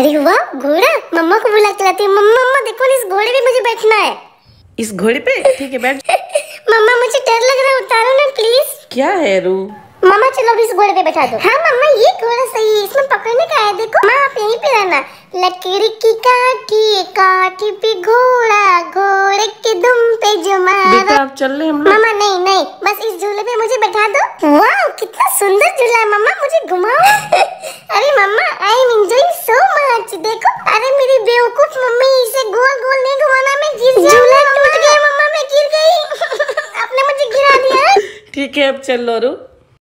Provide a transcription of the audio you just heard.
अरे वाह घोड़ा मम्मा को बुला के लाती हूँ मम्मा मम्मा देखो इस घोड़े पे मुझे बैठना है इस घोड़े पे ठीक है बैठ मम्मा मुझे डर लग रहा है उतारो ना प्लीज क्या है रू मामा चलो इस घोड़े पे बैठा दो हाँ मामा ये घोड़ा सही है इसमें पकड़ने का है देखो माँ आप यहीं पे रहना लकड़ी की काठी काठी पे घोड़ा घोड़े के दुम पे जो मारा आप चल रहे मामा नहीं नहीं बस इस झूले पे मुझे बैठा दो वाह कितना सुंदर झूला है मामा मुझे अरे मेरी बेवकूफ मम्मी इसे गोल गोल नहीं घुमाना मैं गिर झूला टूट गया मम्मा मैं गिर गई आपने मुझे गिरा दिया ठीक है अब चल लोरू